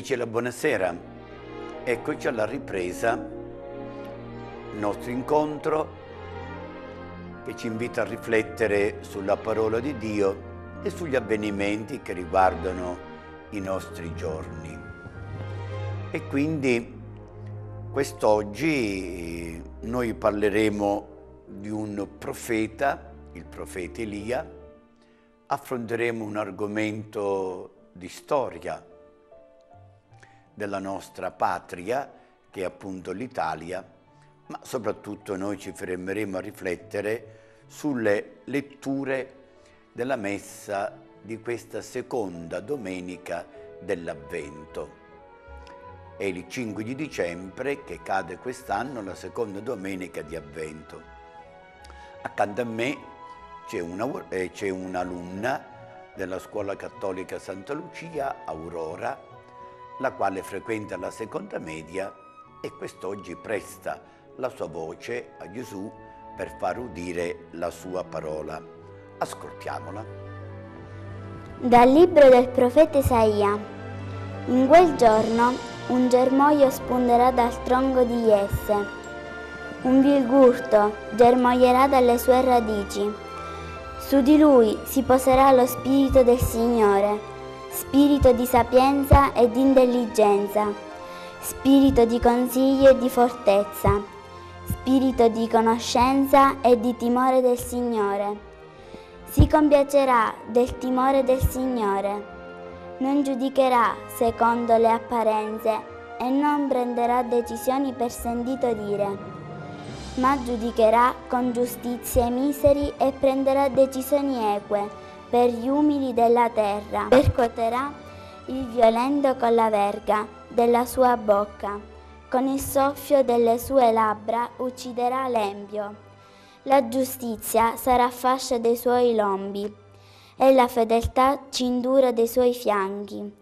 dice la buonasera, eccoci alla ripresa, il nostro incontro che ci invita a riflettere sulla parola di Dio e sugli avvenimenti che riguardano i nostri giorni. E quindi quest'oggi noi parleremo di un profeta, il profeta Elia, affronteremo un argomento di storia, della nostra patria, che è appunto l'Italia, ma soprattutto noi ci fermeremo a riflettere sulle letture della messa di questa seconda domenica dell'Avvento. È il 5 di dicembre che cade quest'anno la seconda domenica di Avvento. Accanto a me c'è, una, eh, c'è un'alunna della scuola cattolica Santa Lucia, Aurora, la quale frequenta la seconda media e quest'oggi presta la sua voce a Gesù per far udire la sua parola. Ascoltiamola. Dal libro del profeta Isaia. In quel giorno un germoglio spunterà dal tronco di Jesse, un virgurto germoglierà dalle sue radici. Su di lui si poserà lo spirito del Signore spirito di sapienza e di intelligenza, spirito di consiglio e di fortezza, spirito di conoscenza e di timore del Signore. Si compiacerà del timore del Signore. Non giudicherà secondo le apparenze e non prenderà decisioni per sentito dire ma giudicherà con giustizia i miseri e prenderà decisioni eque per gli umili della terra. Percuoterà il violento con la verga della sua bocca, con il soffio delle sue labbra ucciderà l'embio. La giustizia sarà fascia dei suoi lombi e la fedeltà cindura dei suoi fianchi.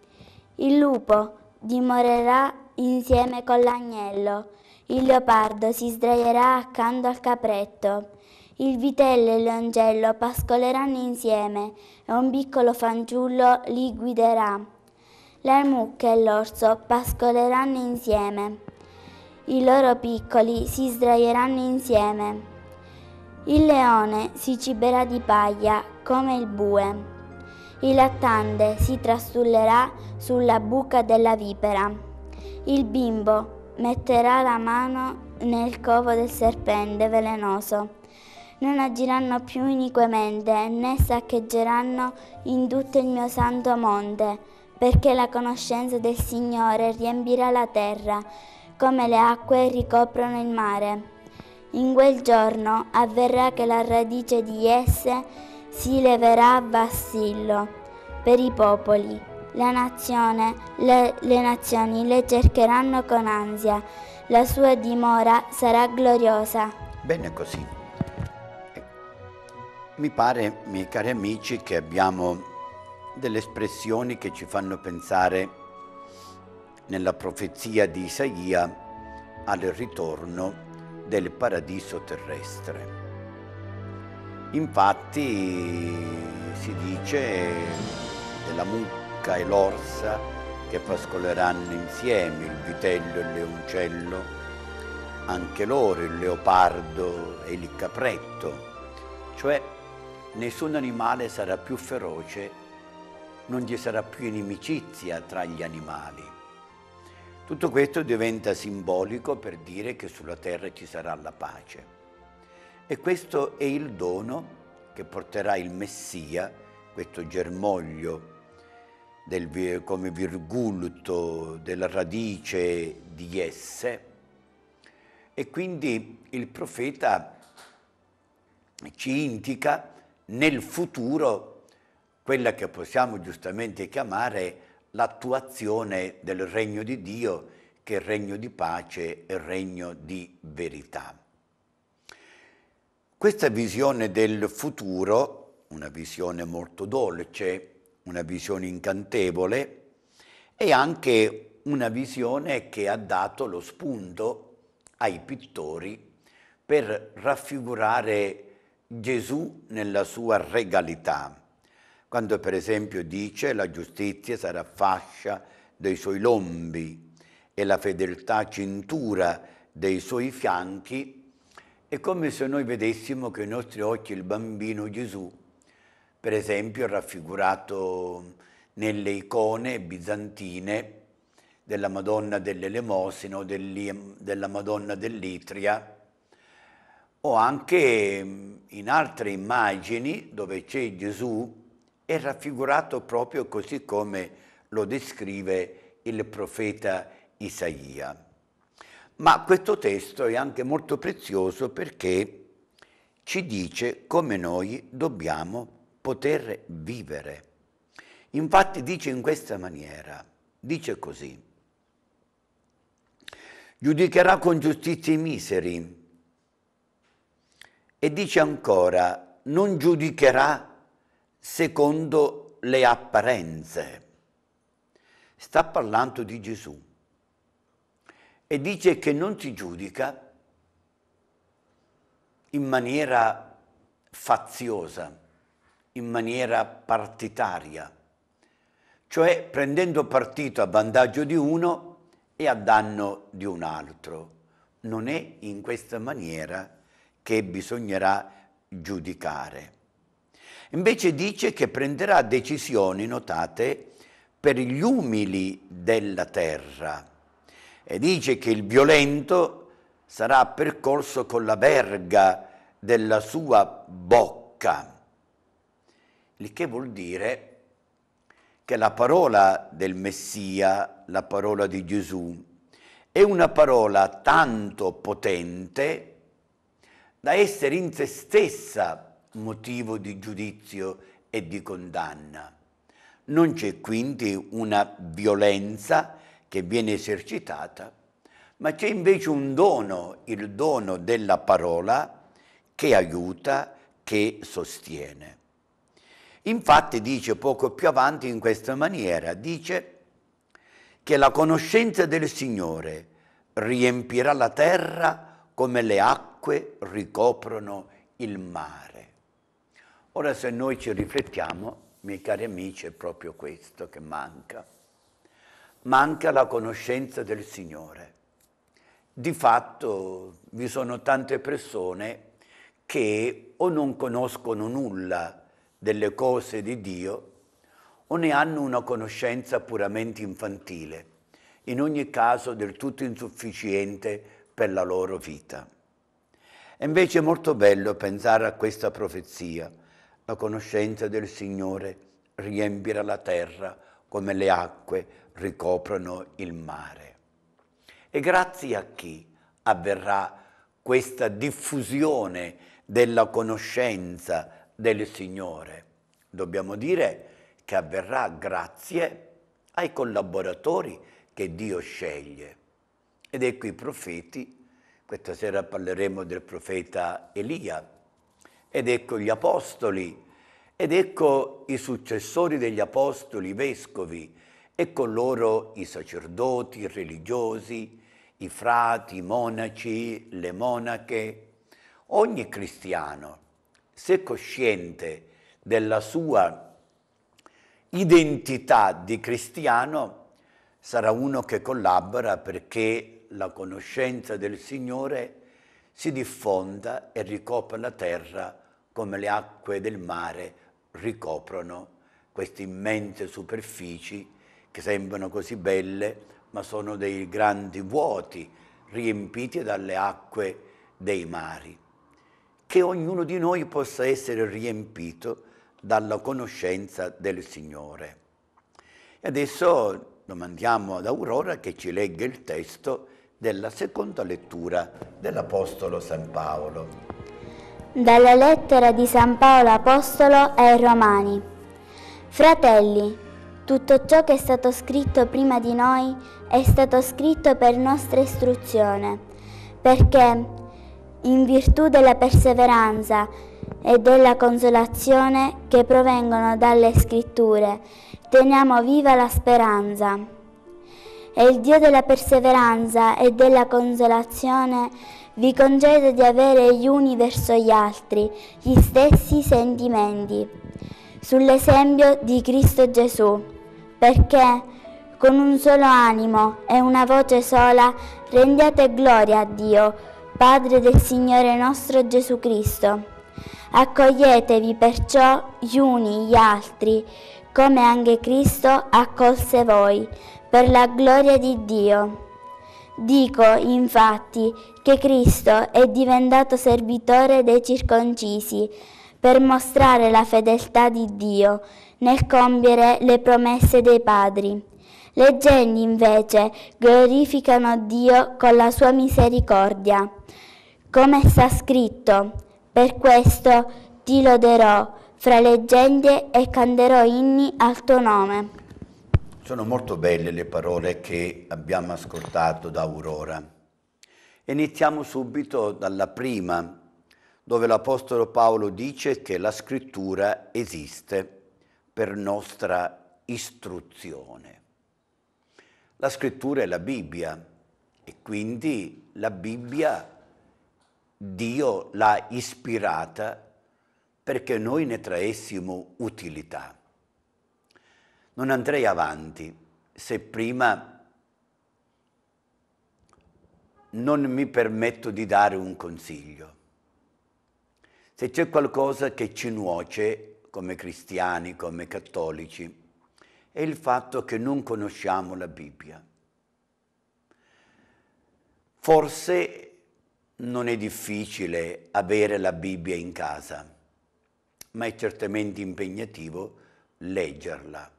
Il lupo dimorerà insieme con l'agnello, il leopardo si sdraierà accanto al capretto, il vitello e l'angello pascoleranno insieme e un piccolo fanciullo li guiderà. La mucca e l'orso pascoleranno insieme. I loro piccoli si sdraieranno insieme. Il leone si ciberà di paglia come il bue. Il lattante si trastullerà sulla buca della vipera. Il bimbo metterà la mano nel covo del serpente velenoso non agiranno più iniquamente, né saccheggeranno in tutto il mio santo monte, perché la conoscenza del Signore riempirà la terra, come le acque ricoprono il mare. In quel giorno avverrà che la radice di esse si leverà a vassillo per i popoli. La nazione, le, le nazioni le cercheranno con ansia, la sua dimora sarà gloriosa. Bene così. Mi pare, miei cari amici, che abbiamo delle espressioni che ci fanno pensare nella profezia di Isaia al ritorno del paradiso terrestre. Infatti si dice della mucca e l'orsa che pascoleranno insieme, il vitello e il leoncello, anche loro il leopardo e il capretto, cioè Nessun animale sarà più feroce, non ci sarà più inimicizia tra gli animali. Tutto questo diventa simbolico per dire che sulla terra ci sarà la pace. E questo è il dono che porterà il Messia, questo germoglio del, come virgulto della radice di esse. E quindi il profeta ci indica nel futuro quella che possiamo giustamente chiamare l'attuazione del regno di Dio, che è il regno di pace e il regno di verità. Questa visione del futuro, una visione molto dolce, una visione incantevole, è anche una visione che ha dato lo spunto ai pittori per raffigurare Gesù nella sua regalità, quando per esempio dice la giustizia sarà fascia dei suoi lombi e la fedeltà cintura dei suoi fianchi, è come se noi vedessimo con i nostri occhi il bambino Gesù, per esempio raffigurato nelle icone bizantine della Madonna dell'Elemosino, della Madonna dell'Itria, o anche mm, in altre immagini dove c'è Gesù è raffigurato proprio così come lo descrive il profeta Isaia. Ma questo testo è anche molto prezioso perché ci dice come noi dobbiamo poter vivere. Infatti dice in questa maniera, dice così, giudicherà con giustizia i miseri, e dice ancora, non giudicherà secondo le apparenze. Sta parlando di Gesù e dice che non si giudica in maniera faziosa, in maniera partitaria, cioè prendendo partito a vantaggio di uno e a danno di un altro. Non è in questa maniera che bisognerà giudicare. Invece dice che prenderà decisioni, notate, per gli umili della terra e dice che il violento sarà percorso con la verga della sua bocca, il che vuol dire che la parola del Messia, la parola di Gesù, è una parola tanto potente da essere in se stessa motivo di giudizio e di condanna. Non c'è quindi una violenza che viene esercitata, ma c'è invece un dono, il dono della parola che aiuta, che sostiene. Infatti dice poco più avanti in questa maniera, dice che la conoscenza del Signore riempirà la terra come le acque acque ricoprono il mare. Ora se noi ci riflettiamo, miei cari amici, è proprio questo che manca. Manca la conoscenza del Signore. Di fatto vi sono tante persone che o non conoscono nulla delle cose di Dio o ne hanno una conoscenza puramente infantile, in ogni caso del tutto insufficiente per la loro vita. È invece molto bello pensare a questa profezia. La conoscenza del Signore riempirà la terra come le acque ricoprono il mare. E grazie a chi avverrà questa diffusione della conoscenza del Signore? Dobbiamo dire che avverrà grazie ai collaboratori che Dio sceglie. Ed ecco i profeti questa sera parleremo del profeta Elia ed ecco gli apostoli ed ecco i successori degli apostoli, i vescovi e con loro i sacerdoti, i religiosi, i frati, i monaci, le monache. Ogni cristiano, se cosciente della sua identità di cristiano, sarà uno che collabora perché la conoscenza del Signore si diffonda e ricopra la terra come le acque del mare ricoprono queste immense superfici che sembrano così belle ma sono dei grandi vuoti riempiti dalle acque dei mari. Che ognuno di noi possa essere riempito dalla conoscenza del Signore. E adesso domandiamo ad Aurora che ci legga il testo della seconda lettura dell'Apostolo San Paolo. Dalla lettera di San Paolo Apostolo ai Romani. Fratelli, tutto ciò che è stato scritto prima di noi è stato scritto per nostra istruzione, perché in virtù della perseveranza e della consolazione che provengono dalle scritture, teniamo viva la speranza e il Dio della perseveranza e della consolazione vi concede di avere gli uni verso gli altri gli stessi sentimenti, sull'esempio di Cristo Gesù, perché con un solo animo e una voce sola rendiate gloria a Dio, Padre del Signore nostro Gesù Cristo. Accoglietevi perciò gli uni gli altri, come anche Cristo accolse voi per la gloria di Dio. Dico, infatti, che Cristo è diventato servitore dei circoncisi per mostrare la fedeltà di Dio nel compiere le promesse dei padri. Le genti invece glorificano Dio con la sua misericordia. Come sta scritto, per questo ti loderò fra le genti e canterò inni al tuo nome. Sono molto belle le parole che abbiamo ascoltato da Aurora. Iniziamo subito dalla prima, dove l'Apostolo Paolo dice che la scrittura esiste per nostra istruzione. La scrittura è la Bibbia e quindi la Bibbia Dio l'ha ispirata perché noi ne traessimo utilità non andrei avanti se prima non mi permetto di dare un consiglio. Se c'è qualcosa che ci nuoce come cristiani, come cattolici, è il fatto che non conosciamo la Bibbia. Forse non è difficile avere la Bibbia in casa, ma è certamente impegnativo leggerla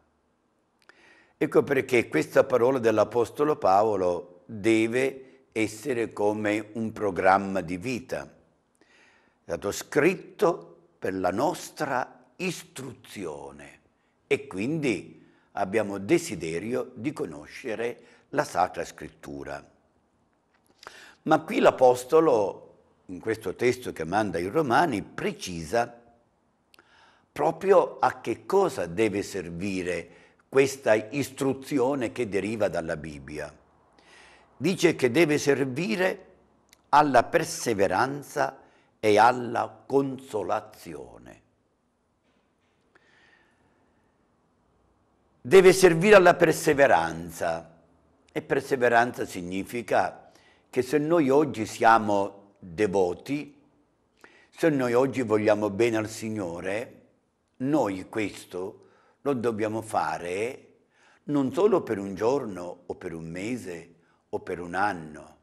Ecco perché questa parola dell'Apostolo Paolo deve essere come un programma di vita. È stato scritto per la nostra istruzione e quindi abbiamo desiderio di conoscere la Sacra Scrittura. Ma qui l'Apostolo, in questo testo che manda ai Romani, precisa proprio a che cosa deve servire questa istruzione che deriva dalla Bibbia. Dice che deve servire alla perseveranza e alla consolazione. Deve servire alla perseveranza e perseveranza significa che se noi oggi siamo devoti, se noi oggi vogliamo bene al Signore, noi questo lo dobbiamo fare non solo per un giorno o per un mese o per un anno,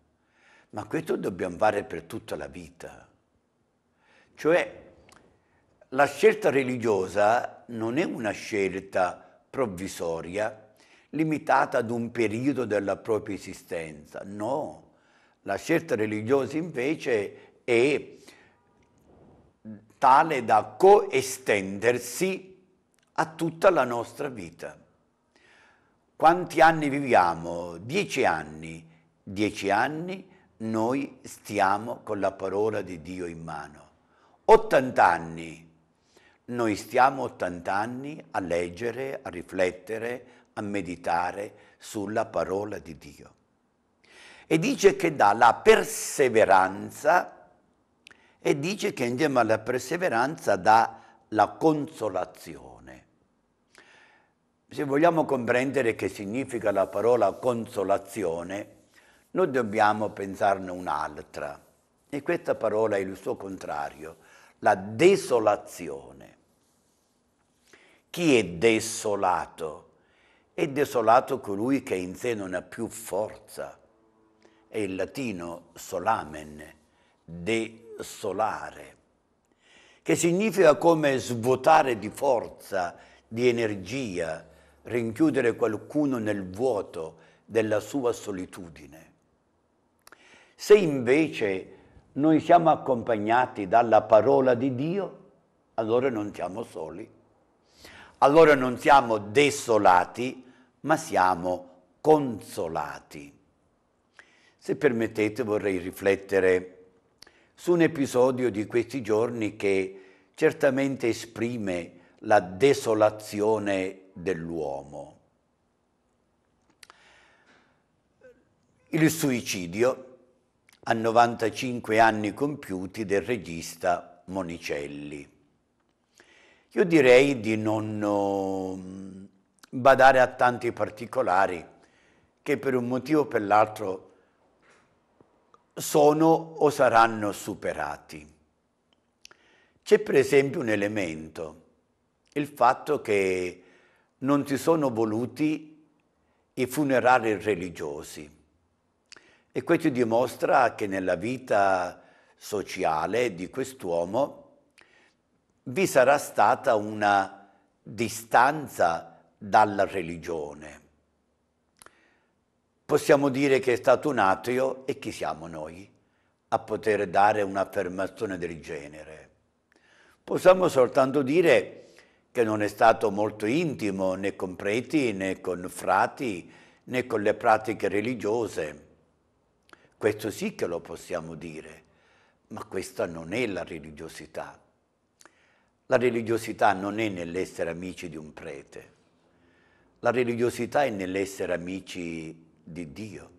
ma questo dobbiamo fare per tutta la vita. Cioè, la scelta religiosa non è una scelta provvisoria, limitata ad un periodo della propria esistenza, no. La scelta religiosa invece è tale da coestendersi a tutta la nostra vita. Quanti anni viviamo? Dieci anni. Dieci anni noi stiamo con la parola di Dio in mano. 80 anni. Noi stiamo 80 anni a leggere, a riflettere, a meditare sulla parola di Dio. E dice che dà la perseveranza e dice che insieme alla perseveranza dà la consolazione. Se vogliamo comprendere che significa la parola consolazione, noi dobbiamo pensarne un'altra. E questa parola è il suo contrario, la desolazione. Chi è desolato? È desolato colui che in sé non ha più forza. È il latino solamen, desolare, che significa come svuotare di forza, di energia, di energia rinchiudere qualcuno nel vuoto della sua solitudine. Se invece noi siamo accompagnati dalla parola di Dio, allora non siamo soli, allora non siamo desolati, ma siamo consolati. Se permettete vorrei riflettere su un episodio di questi giorni che certamente esprime la desolazione dell'uomo. Il suicidio a 95 anni compiuti del regista Monicelli. Io direi di non mm, badare a tanti particolari che per un motivo o per l'altro sono o saranno superati. C'è per esempio un elemento, il fatto che non si sono voluti i funerali religiosi. E questo dimostra che nella vita sociale di quest'uomo vi sarà stata una distanza dalla religione. Possiamo dire che è stato un ateo e chi siamo noi a poter dare un'affermazione del genere. Possiamo soltanto dire che non è stato molto intimo né con preti né con frati né con le pratiche religiose. Questo sì che lo possiamo dire, ma questa non è la religiosità. La religiosità non è nell'essere amici di un prete, la religiosità è nell'essere amici di Dio.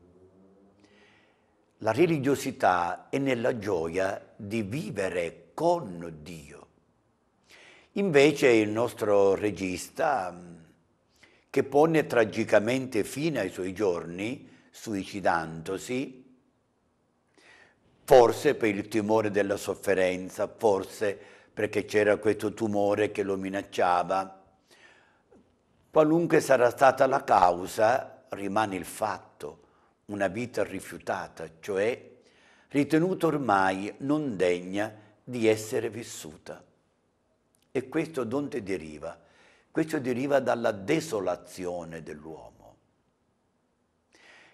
La religiosità è nella gioia di vivere con Dio. Invece il nostro regista, mm, che pone tragicamente fine ai suoi giorni, suicidandosi, forse per il timore della sofferenza, forse perché c'era questo tumore che lo minacciava, qualunque sarà stata la causa, rimane il fatto, una vita rifiutata, cioè ritenuta ormai non degna di essere vissuta. E questo donde deriva? Questo deriva dalla desolazione dell'uomo.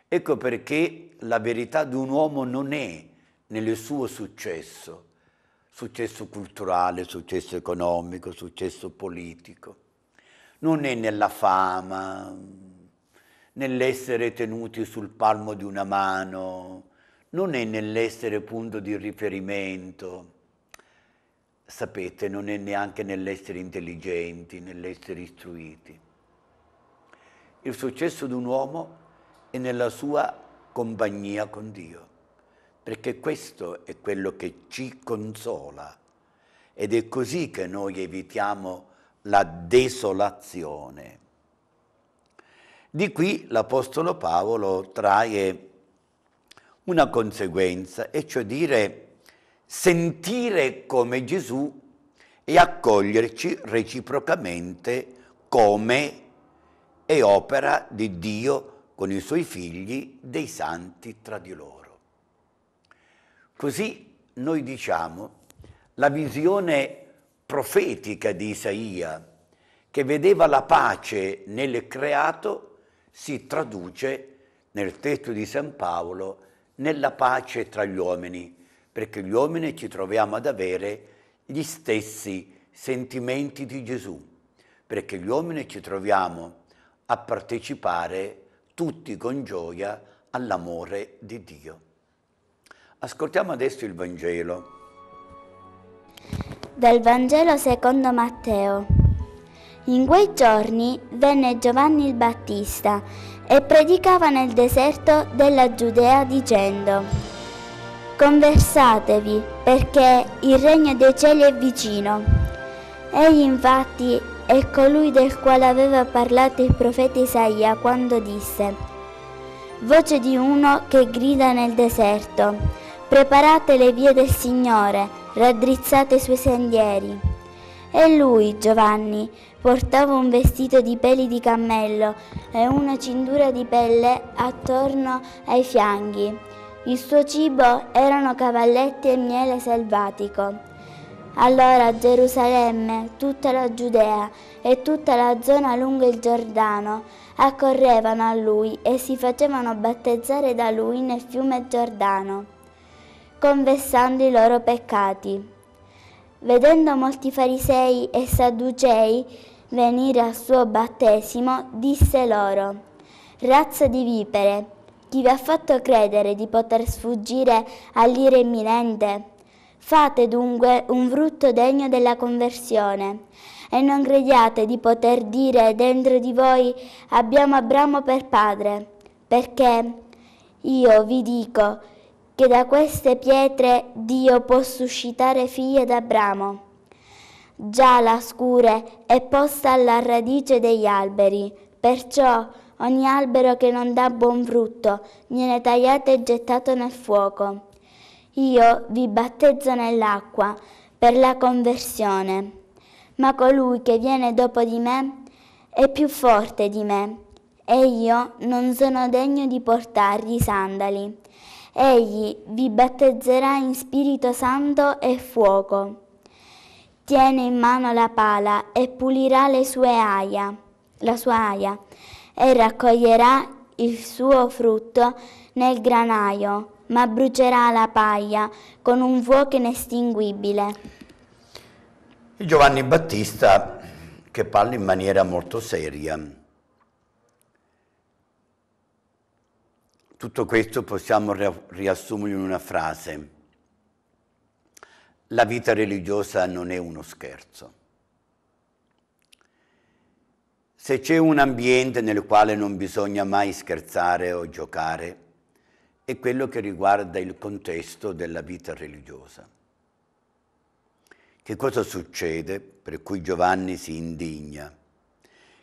Ecco perché la verità di un uomo non è nel suo successo, successo culturale, successo economico, successo politico, non è nella fama, nell'essere tenuti sul palmo di una mano, non è nell'essere punto di riferimento, sapete, non è neanche nell'essere intelligenti, nell'essere istruiti. Il successo di un uomo è nella sua compagnia con Dio, perché questo è quello che ci consola ed è così che noi evitiamo la desolazione. Di qui l'Apostolo Paolo trae una conseguenza, e cioè dire sentire come Gesù e accoglierci reciprocamente come è opera di Dio con i suoi figli, dei santi tra di loro. Così noi diciamo la visione profetica di Isaia, che vedeva la pace nel creato, si traduce nel testo di San Paolo nella pace tra gli uomini, perché gli uomini ci troviamo ad avere gli stessi sentimenti di Gesù, perché gli uomini ci troviamo a partecipare tutti con gioia all'amore di Dio. Ascoltiamo adesso il Vangelo. Dal Vangelo secondo Matteo. In quei giorni venne Giovanni il Battista e predicava nel deserto della Giudea dicendo Conversatevi, perché il regno dei cieli è vicino. Egli infatti è colui del quale aveva parlato il profeta Isaia quando disse, Voce di uno che grida nel deserto, preparate le vie del Signore, raddrizzate i suoi sendieri. E lui, Giovanni, portava un vestito di peli di cammello e una cintura di pelle attorno ai fianchi il suo cibo erano cavalletti e miele selvatico. Allora Gerusalemme, tutta la Giudea e tutta la zona lungo il Giordano accorrevano a lui e si facevano battezzare da lui nel fiume Giordano, confessando i loro peccati. Vedendo molti farisei e sadducei venire al suo battesimo, disse loro, Razza di vipere, chi vi ha fatto credere di poter sfuggire all'ira imminente? Fate dunque un frutto degno della conversione e non crediate di poter dire dentro di voi abbiamo Abramo per padre, perché io vi dico che da queste pietre Dio può suscitare figli ad Abramo. Già la scure è posta alla radice degli alberi, perciò Ogni albero che non dà buon frutto, viene tagliato e gettato nel fuoco. Io vi battezzo nell'acqua per la conversione, ma colui che viene dopo di me è più forte di me e io non sono degno di portargli sandali. Egli vi battezzerà in Spirito Santo e fuoco. Tiene in mano la pala e pulirà le sue aia, la sua aia e raccoglierà il suo frutto nel granaio, ma brucerà la paglia con un fuoco inestinguibile. Giovanni Battista che parla in maniera molto seria. Tutto questo possiamo riassumere in una frase. La vita religiosa non è uno scherzo. Se c'è un ambiente nel quale non bisogna mai scherzare o giocare, è quello che riguarda il contesto della vita religiosa. Che cosa succede per cui Giovanni si indigna?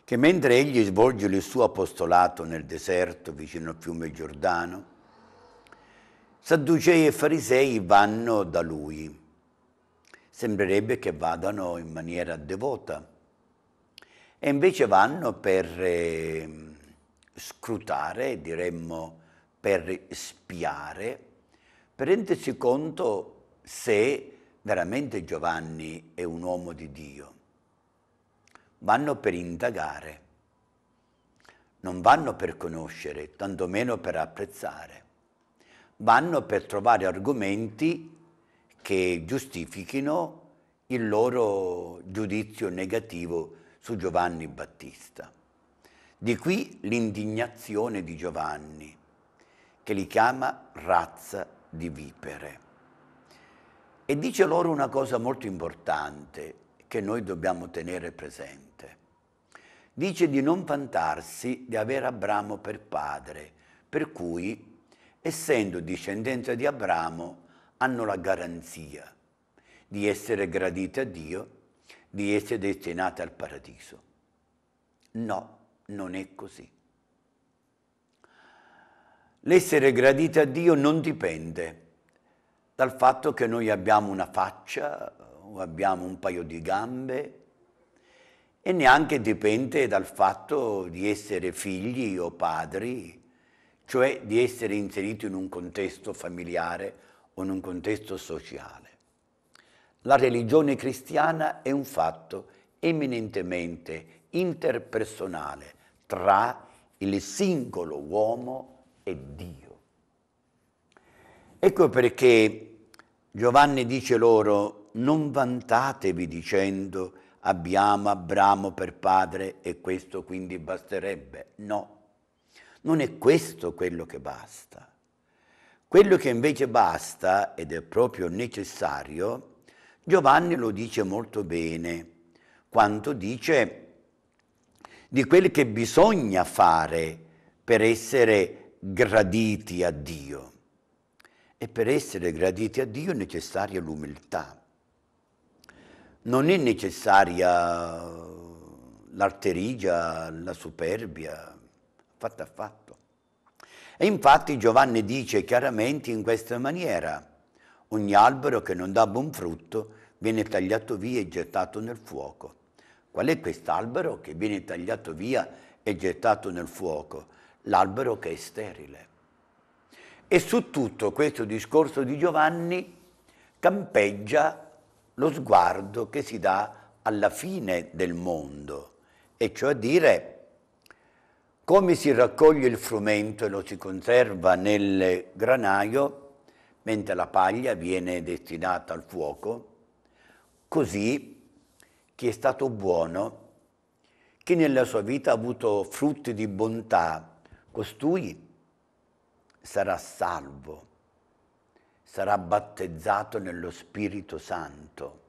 Che mentre egli svolge il suo apostolato nel deserto vicino al fiume Giordano, Sadducei e farisei vanno da lui. Sembrerebbe che vadano in maniera devota e invece vanno per eh, scrutare, diremmo per spiare, per rendersi conto se veramente Giovanni è un uomo di Dio. Vanno per indagare, non vanno per conoscere, tantomeno per apprezzare. Vanno per trovare argomenti che giustifichino il loro giudizio negativo su Giovanni Battista. Di qui l'indignazione di Giovanni, che li chiama razza di vipere. E dice loro una cosa molto importante che noi dobbiamo tenere presente. Dice di non vantarsi di avere Abramo per padre, per cui, essendo discendenza di Abramo, hanno la garanzia di essere graditi a Dio di essere destinate al paradiso. No, non è così. L'essere graditi a Dio non dipende dal fatto che noi abbiamo una faccia o abbiamo un paio di gambe e neanche dipende dal fatto di essere figli o padri, cioè di essere inseriti in un contesto familiare o in un contesto sociale. La religione cristiana è un fatto eminentemente interpersonale tra il singolo uomo e Dio. Ecco perché Giovanni dice loro, non vantatevi dicendo abbiamo Abramo per padre e questo quindi basterebbe. No, non è questo quello che basta. Quello che invece basta ed è proprio necessario Giovanni lo dice molto bene quando dice di quel che bisogna fare per essere graditi a Dio. E per essere graditi a Dio è necessaria l'umiltà. Non è necessaria l'arterigia, la superbia, fatto affatto. E infatti Giovanni dice chiaramente in questa maniera, Ogni albero che non dà buon frutto viene tagliato via e gettato nel fuoco. Qual è quest'albero che viene tagliato via e gettato nel fuoco? L'albero che è sterile. E su tutto questo discorso di Giovanni campeggia lo sguardo che si dà alla fine del mondo, e cioè dire come si raccoglie il frumento e lo si conserva nel granaio, mentre la paglia viene destinata al fuoco, così chi è stato buono, chi nella sua vita ha avuto frutti di bontà, costui sarà salvo, sarà battezzato nello Spirito Santo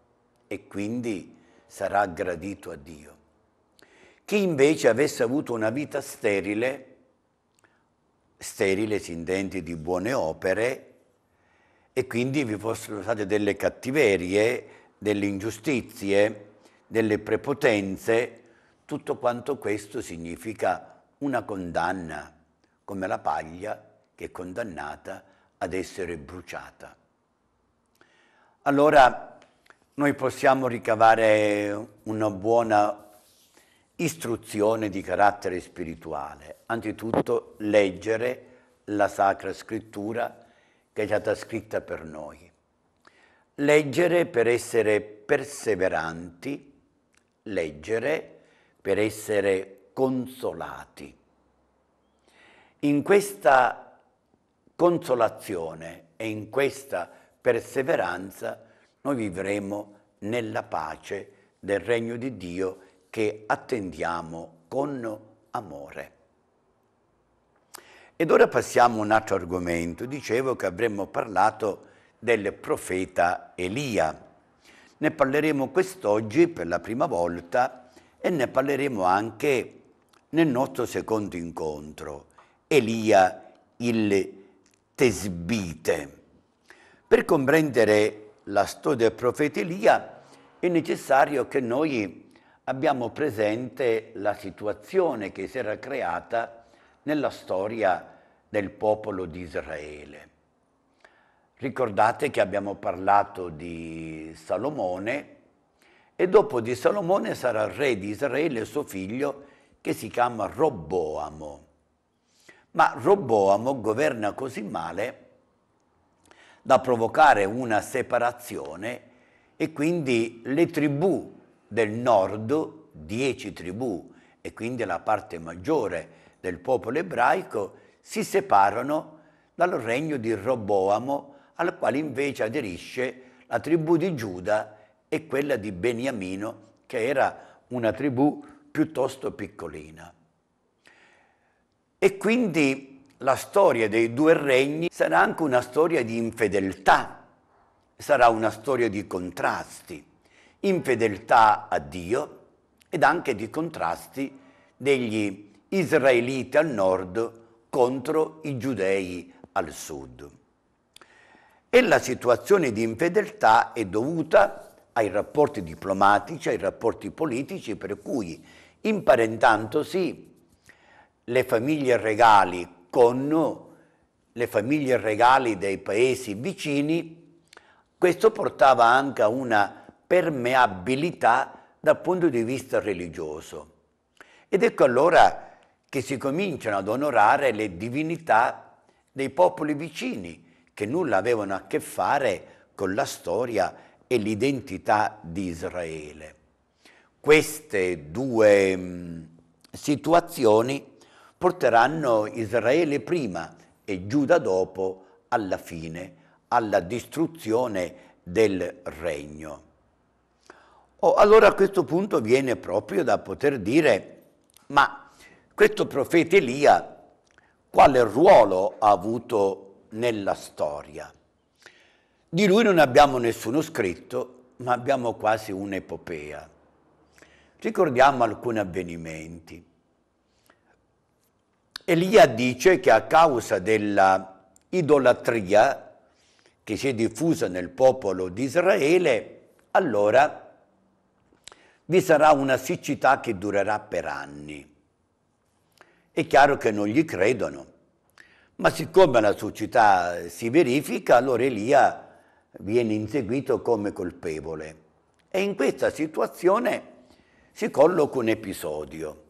e quindi sarà gradito a Dio. Chi invece avesse avuto una vita sterile, sterile si intende di buone opere, e quindi vi fossero state delle cattiverie, delle ingiustizie, delle prepotenze, tutto quanto questo significa una condanna, come la paglia che è condannata ad essere bruciata. Allora noi possiamo ricavare una buona istruzione di carattere spirituale, anzitutto leggere la Sacra Scrittura, che è stata scritta per noi. Leggere per essere perseveranti, leggere per essere consolati. In questa consolazione e in questa perseveranza noi vivremo nella pace del regno di Dio che attendiamo con amore. Ed ora passiamo a un altro argomento. Dicevo che avremmo parlato del profeta Elia. Ne parleremo quest'oggi per la prima volta e ne parleremo anche nel nostro secondo incontro. Elia il Tesbite. Per comprendere la storia del profeta Elia è necessario che noi abbiamo presente la situazione che si era creata nella storia del popolo di Israele. Ricordate che abbiamo parlato di Salomone e dopo di Salomone sarà re di Israele suo figlio che si chiama Roboamo. Ma Roboamo governa così male da provocare una separazione e quindi le tribù del nord, dieci tribù, e quindi la parte maggiore del popolo ebraico, si separano dal regno di Roboamo, al quale invece aderisce la tribù di Giuda e quella di Beniamino, che era una tribù piuttosto piccolina. E quindi la storia dei due regni sarà anche una storia di infedeltà, sarà una storia di contrasti, infedeltà a Dio ed anche di contrasti degli israeliti al nord contro i giudei al sud. E la situazione di infedeltà è dovuta ai rapporti diplomatici, ai rapporti politici, per cui imparentandosi le famiglie regali con le famiglie regali dei paesi vicini, questo portava anche a una permeabilità dal punto di vista religioso. Ed ecco allora che si cominciano ad onorare le divinità dei popoli vicini, che nulla avevano a che fare con la storia e l'identità di Israele. Queste due mm, situazioni porteranno Israele prima e Giuda dopo alla fine, alla distruzione del regno. Oh, allora a questo punto viene proprio da poter dire, ma questo profeta Elia quale ruolo ha avuto nella storia? Di lui non abbiamo nessuno scritto, ma abbiamo quasi un'epopea. Ricordiamo alcuni avvenimenti. Elia dice che a causa della idolatria che si è diffusa nel popolo di Israele, allora vi sarà una siccità che durerà per anni. È chiaro che non gli credono. Ma siccome la società si verifica, allora Elia viene inseguito come colpevole. E in questa situazione si colloca un episodio.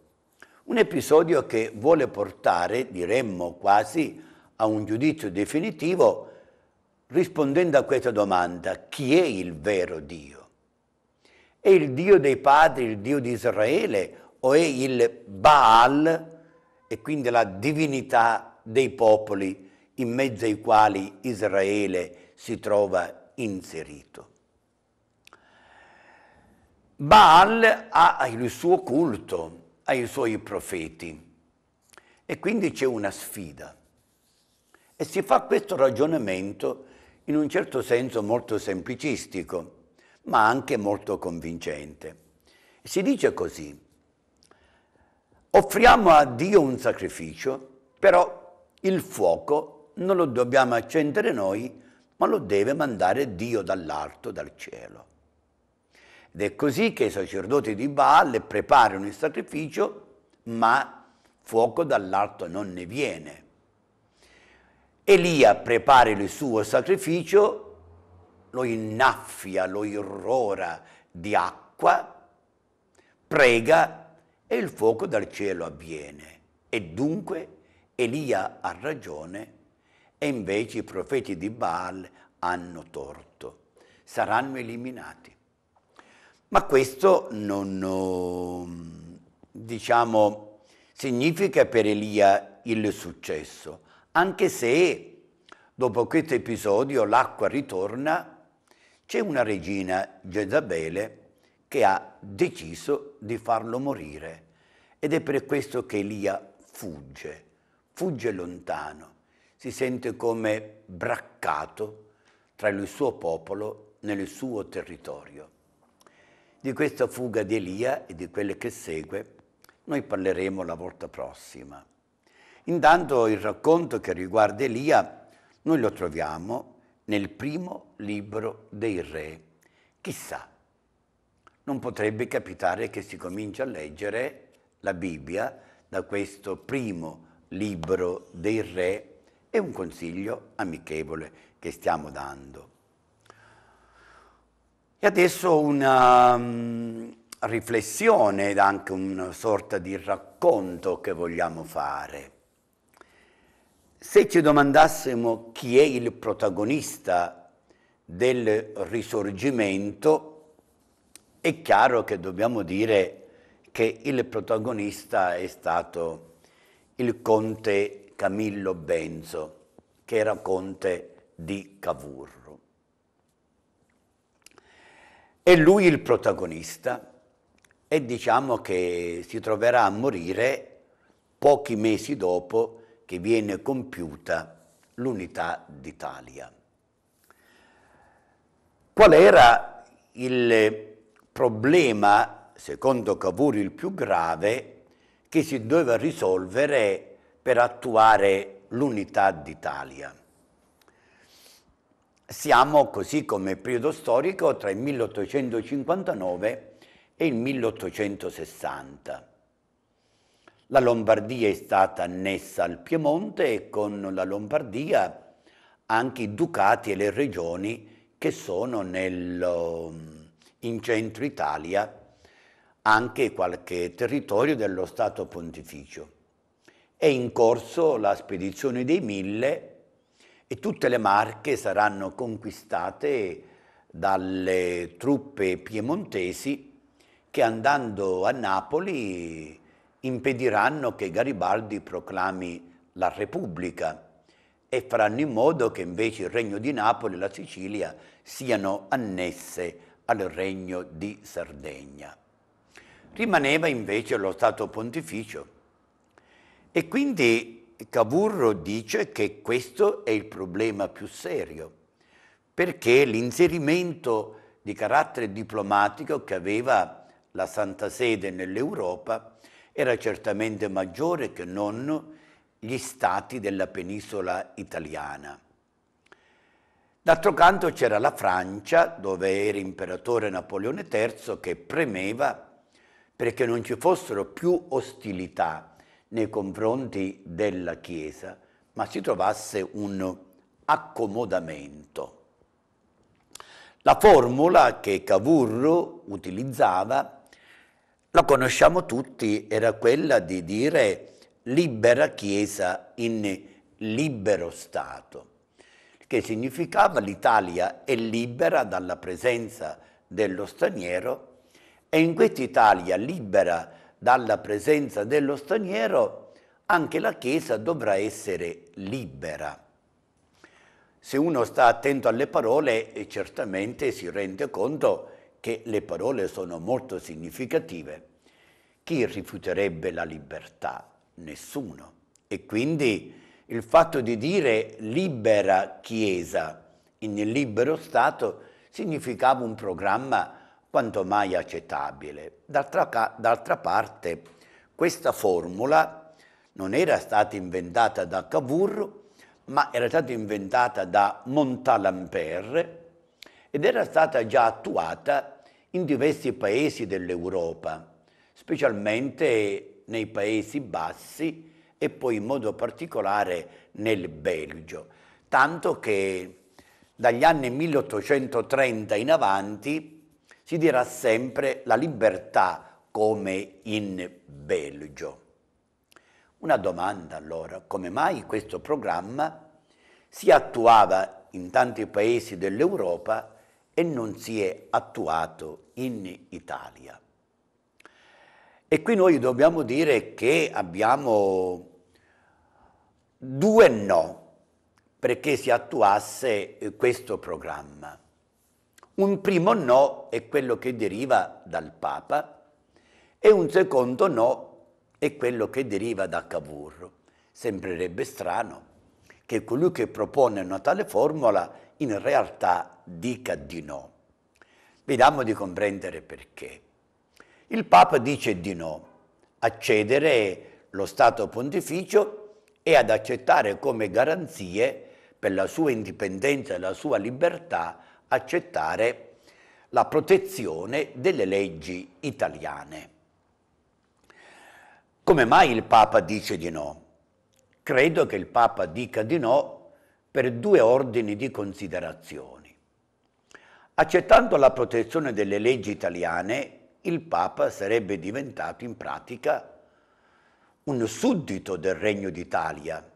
Un episodio che vuole portare, diremmo quasi, a un giudizio definitivo rispondendo a questa domanda, chi è il vero Dio? È il Dio dei padri, il Dio di Israele o è il Baal e quindi la divinità dei popoli in mezzo ai quali Israele si trova inserito. Baal ha il suo culto, ha i suoi profeti e quindi c'è una sfida. E si fa questo ragionamento in un certo senso molto semplicistico, ma anche molto convincente. Si dice così, Offriamo a Dio un sacrificio, però il fuoco non lo dobbiamo accendere noi, ma lo deve mandare Dio dall'alto, dal cielo. Ed è così che i sacerdoti di Baal preparano il sacrificio, ma fuoco dall'alto non ne viene. Elia prepara il suo sacrificio, lo innaffia, lo irrora di acqua, prega e il fuoco dal cielo avviene. E dunque Elia ha ragione e invece i profeti di Baal hanno torto, saranno eliminati. Ma questo non, ehm, diciamo, significa per Elia il successo, anche se dopo questo episodio l'acqua ritorna, c'è una regina Jezabele che ha deciso di farlo morire. Ed è per questo che Elia fugge, fugge lontano, si sente come braccato tra il suo popolo nel suo territorio. Di questa fuga di Elia e di quelle che segue noi parleremo la volta prossima. Intanto il racconto che riguarda Elia noi lo troviamo nel primo libro dei re. Chissà non potrebbe capitare che si cominci a leggere la Bibbia da questo primo libro dei re e un consiglio amichevole che stiamo dando. E adesso una um, riflessione ed anche una sorta di racconto che vogliamo fare. Se ci domandassimo chi è il protagonista del risorgimento, è chiaro che dobbiamo dire che il protagonista è stato il conte Camillo Benzo, che era conte di Cavurro. È lui il protagonista e diciamo che si troverà a morire pochi mesi dopo che viene compiuta l'unità d'Italia. Qual era il problema, secondo Cavour il più grave, che si doveva risolvere per attuare l'unità d'Italia. Siamo così come periodo storico tra il 1859 e il 1860. La Lombardia è stata annessa al Piemonte e con la Lombardia anche i ducati e le regioni che sono nel in centro Italia anche qualche territorio dello Stato Pontificio. È in corso la spedizione dei Mille e tutte le Marche saranno conquistate dalle truppe piemontesi che andando a Napoli impediranno che Garibaldi proclami la Repubblica e faranno in modo che invece il Regno di Napoli e la Sicilia siano annesse al Regno di Sardegna. Rimaneva invece lo Stato Pontificio e quindi Cavurro dice che questo è il problema più serio, perché l'inserimento di carattere diplomatico che aveva la Santa Sede nell'Europa era certamente maggiore che non gli stati della penisola italiana. D'altro canto c'era la Francia, dove era imperatore Napoleone III, che premeva perché non ci fossero più ostilità nei confronti della Chiesa, ma si trovasse un accomodamento. La formula che Cavour utilizzava, la conosciamo tutti, era quella di dire libera Chiesa in libero Stato che significava l'Italia è libera dalla presenza dello straniero e in questa Italia libera dalla presenza dello straniero anche la Chiesa dovrà essere libera. Se uno sta attento alle parole certamente si rende conto che le parole sono molto significative. Chi rifiuterebbe la libertà? Nessuno. E quindi il fatto di dire libera Chiesa in libero Stato significava un programma quanto mai accettabile. D'altra, parte, questa formula non era stata inventata da Cavour, ma era stata inventata da Montalembert ed era stata già attuata in diversi paesi dell'Europa, specialmente nei Paesi Bassi e poi in modo particolare nel Belgio, tanto che dagli anni 1830 in avanti si dirà sempre la libertà come in Belgio. Una domanda allora, come mai questo programma si attuava in tanti paesi dell'Europa e non si è attuato in Italia? E qui noi dobbiamo dire che abbiamo due no perché si attuasse eh, questo programma. Un primo no è quello che deriva dal Papa e un secondo no è quello che deriva da Cavour. Sembrerebbe strano che colui che propone una tale formula in realtà dica di no. Vediamo di comprendere perché. Il Papa dice di no a cedere lo Stato pontificio e ad accettare come garanzie per la sua indipendenza e la sua libertà accettare la protezione delle leggi italiane. Come mai il Papa dice di no? Credo che il Papa dica di no per due ordini di considerazioni. Accettando la protezione delle leggi italiane, il Papa sarebbe diventato in pratica un suddito del Regno d'Italia.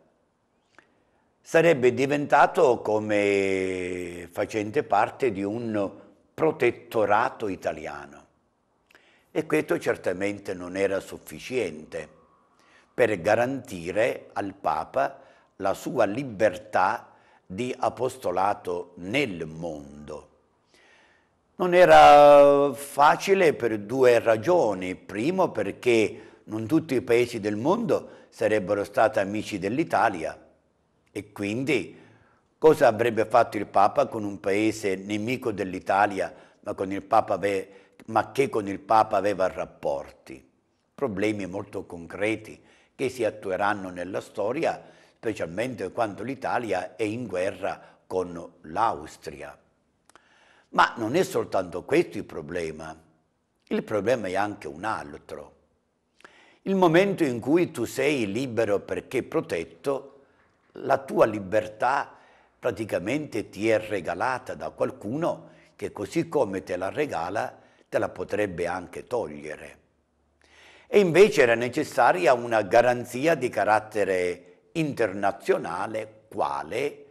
Sarebbe diventato come facente parte di un protettorato italiano. E questo certamente non era sufficiente per garantire al Papa la sua libertà di apostolato nel mondo. Non era facile per due ragioni. Primo perché non tutti i paesi del mondo sarebbero stati amici dell'Italia e quindi cosa avrebbe fatto il Papa con un paese nemico dell'Italia ma, ave- ma che con il Papa aveva rapporti? Problemi molto concreti che si attueranno nella storia, specialmente quando l'Italia è in guerra con l'Austria. Ma non è soltanto questo il problema, il problema è anche un altro. Il momento in cui tu sei libero perché protetto, la tua libertà praticamente ti è regalata da qualcuno che così come te la regala, te la potrebbe anche togliere. E invece era necessaria una garanzia di carattere internazionale, quale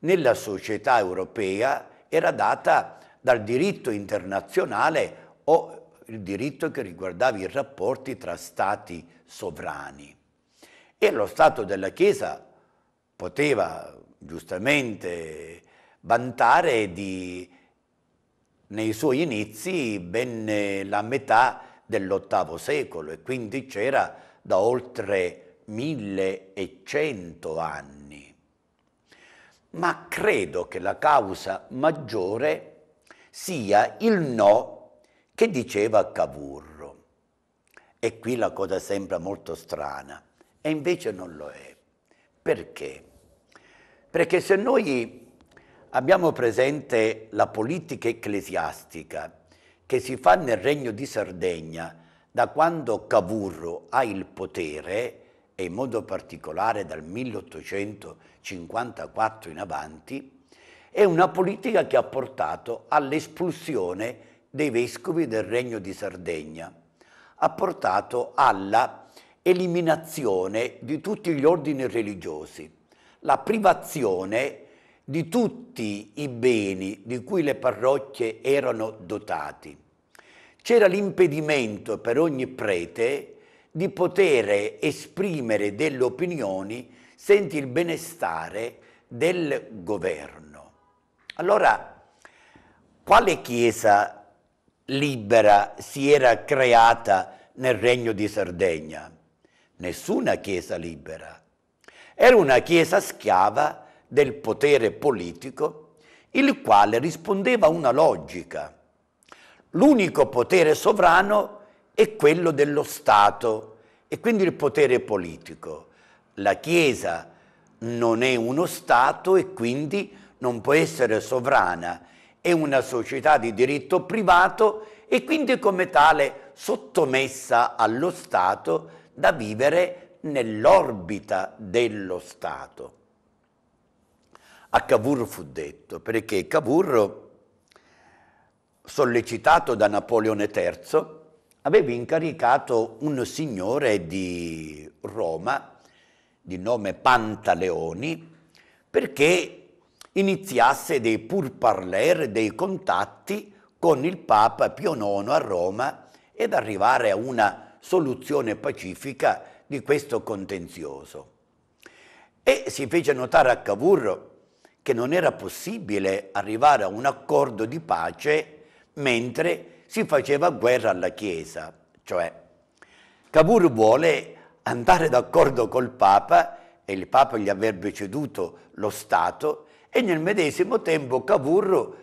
nella società europea era data dal diritto internazionale o il diritto che riguardava i rapporti tra stati sovrani. E lo Stato della Chiesa poteva giustamente vantare di, nei suoi inizi ben la metà dell'VIII secolo e quindi c'era da oltre 1100 anni. Ma credo che la causa maggiore sia il no che diceva Cavour? E qui la cosa sembra molto strana, e invece non lo è. Perché? Perché se noi abbiamo presente la politica ecclesiastica che si fa nel Regno di Sardegna da quando Cavour ha il potere, e in modo particolare dal 1854 in avanti, è una politica che ha portato all'espulsione dei vescovi del Regno di Sardegna ha portato alla eliminazione di tutti gli ordini religiosi, la privazione di tutti i beni di cui le parrocchie erano dotati. C'era l'impedimento per ogni prete di poter esprimere delle opinioni senza il benestare del governo. Allora, quale chiesa libera si era creata nel regno di Sardegna. Nessuna chiesa libera. Era una chiesa schiava del potere politico, il quale rispondeva a una logica. L'unico potere sovrano è quello dello Stato e quindi il potere politico. La Chiesa non è uno Stato e quindi non può essere sovrana è una società di diritto privato e quindi come tale sottomessa allo Stato da vivere nell'orbita dello Stato. A Cavour fu detto, perché Cavour, sollecitato da Napoleone III, aveva incaricato un signore di Roma, di nome Pantaleoni, perché iniziasse dei pur parler, dei contatti con il Papa Pio IX a Roma ed arrivare a una soluzione pacifica di questo contenzioso. E si fece notare a Cavour che non era possibile arrivare a un accordo di pace mentre si faceva guerra alla Chiesa, cioè Cavour vuole andare d'accordo col Papa e il Papa gli avrebbe ceduto lo Stato e nel medesimo tempo Cavour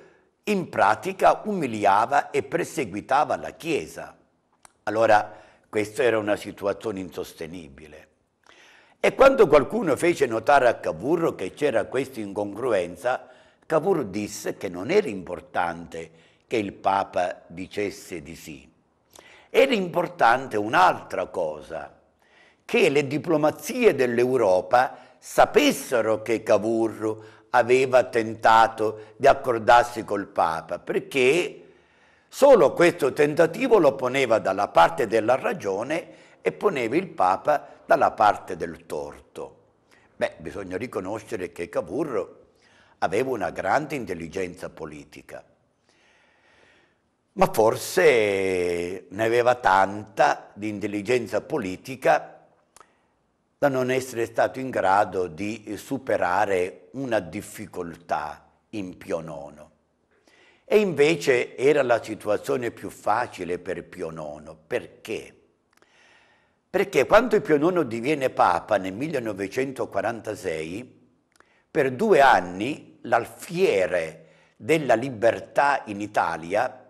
in pratica umiliava e perseguitava la Chiesa. Allora questa era una situazione insostenibile. E quando qualcuno fece notare a Cavour che c'era questa incongruenza, Cavour disse che non era importante che il Papa dicesse di sì. Era importante un'altra cosa, che le diplomazie dell'Europa sapessero che Cavour aveva tentato di accordarsi col Papa, perché solo questo tentativo lo poneva dalla parte della ragione e poneva il Papa dalla parte del torto. Beh, bisogna riconoscere che Cavour aveva una grande intelligenza politica, ma forse ne aveva tanta di intelligenza politica da non essere stato in grado di superare una difficoltà in Pio IX. E invece era la situazione più facile per Pio IX. Perché? Perché quando Pio IX diviene Papa nel 1946, per due anni l'alfiere della libertà in Italia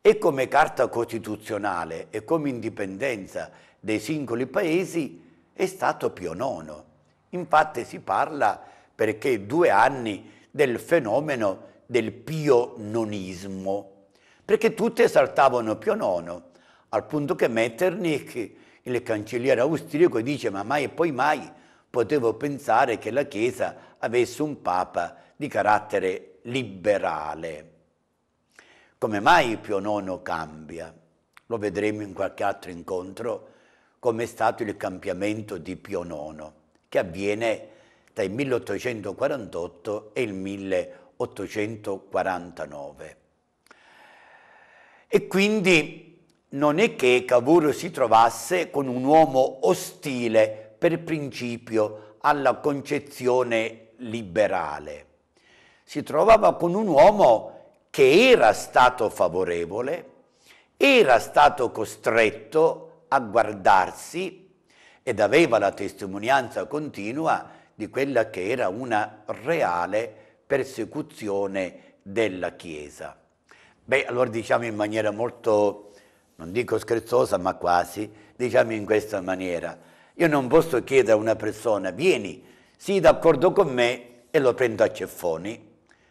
e come carta costituzionale e come indipendenza dei singoli paesi è stato Pio IX. Infatti si parla perché due anni del fenomeno del pio nonismo, perché tutte esaltavano Pio IX, al punto che Metternich, il cancelliere austriaco, dice ma mai e poi mai potevo pensare che la Chiesa avesse un Papa di carattere liberale. Come mai Pio IX cambia? Lo vedremo in qualche altro incontro, come è stato il cambiamento di Pio IX, che avviene tra il 1848 e il 1849. E quindi non è che Cavour si trovasse con un uomo ostile per principio alla concezione liberale. Si trovava con un uomo che era stato favorevole, era stato costretto a guardarsi ed aveva la testimonianza continua di quella che era una reale persecuzione della Chiesa. Beh, allora diciamo in maniera molto, non dico scherzosa, ma quasi, diciamo in questa maniera. Io non posso chiedere a una persona, vieni, sii d'accordo con me e lo prendo a ceffoni.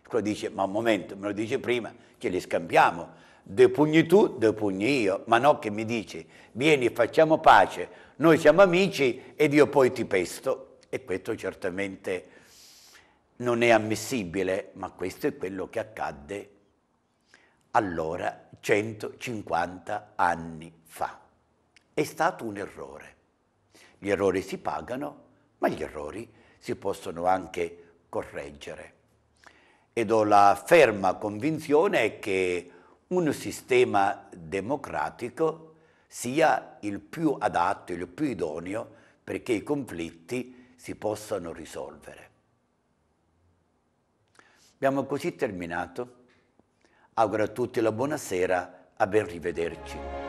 Quello dice, ma un momento, me lo dice prima, ce li scambiamo. Due pugni tu, due pugni io. Ma no che mi dice, vieni, facciamo pace, noi siamo amici ed io poi ti pesto. E questo certamente non è ammissibile, ma questo è quello che accadde allora 150 anni fa. È stato un errore. Gli errori si pagano, ma gli errori si possono anche correggere. Ed ho la ferma convinzione che un sistema democratico sia il più adatto, il più idoneo perché i conflitti si possano risolvere. Abbiamo così terminato. Auguro a tutti la buonasera, a ben rivederci.